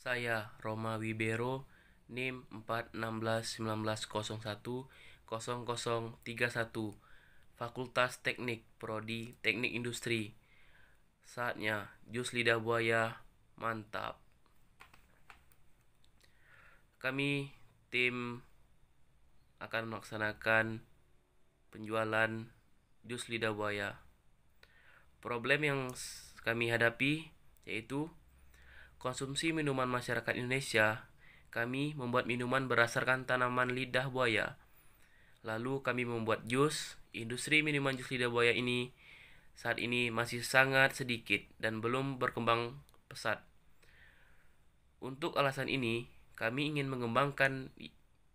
Saya Roma Wibero, NIM 41619010031, Fakultas Teknik, Prodi Teknik Industri. Saatnya jus lidah buaya, mantap. Kami tim akan melaksanakan penjualan jus lidah buaya. Problem yang kami hadapi yaitu konsumsi minuman masyarakat Indonesia, kami membuat minuman berdasarkan tanaman lidah buaya. Lalu kami membuat jus. Industri minuman jus lidah buaya ini saat ini masih sangat sedikit dan belum berkembang pesat. Untuk alasan ini, kami ingin mengembangkan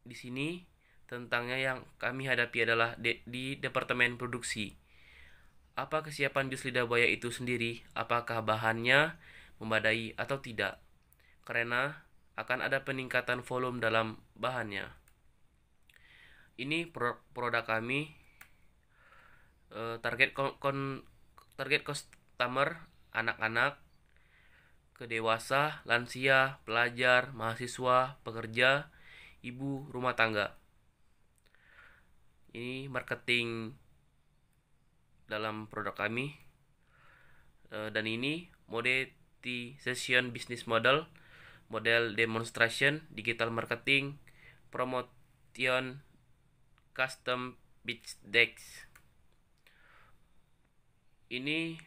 di sini tentangnya yang kami hadapi adalah di departemen produksi. Apa kesiapan jus lidah buaya itu sendiri? Apakah bahannya memadai atau tidak, karena akan ada peningkatan volume dalam bahannya. Ini produk kami eh, target kon target customer anak-anak, kedewasa, lansia, pelajar, mahasiswa, pekerja, ibu rumah tangga. Ini marketing dalam produk kami eh, dan ini mode seperti session business model, model demonstration, digital marketing, promotion, custom pitch decks. Ini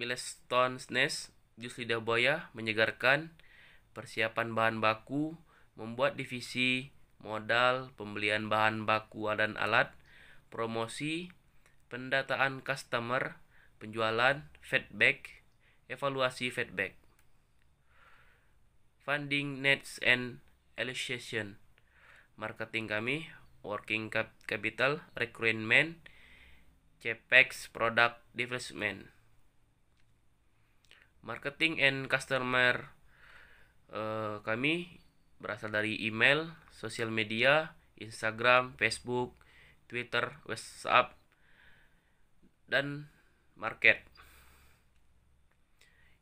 milestones Nest jus lidah buaya menyegarkan persiapan bahan baku, membuat divisi modal, pembelian bahan baku dan alat, promosi, pendataan customer, penjualan, feedback, evaluasi feedback funding needs and allocation marketing kami working capital recruitment capex, product development marketing and customer uh, kami berasal dari email social media Instagram Facebook Twitter WhatsApp dan market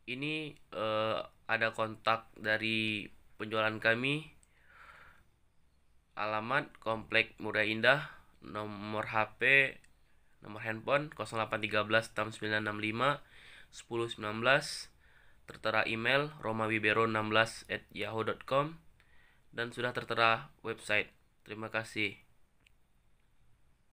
ini uh, ada kontak dari penjualan kami alamat Komplek Murai Indah nomor HP nomor handphone 0813 sembilan 1019 tertera email romawibero16 at yahoo.com dan sudah tertera website terima kasih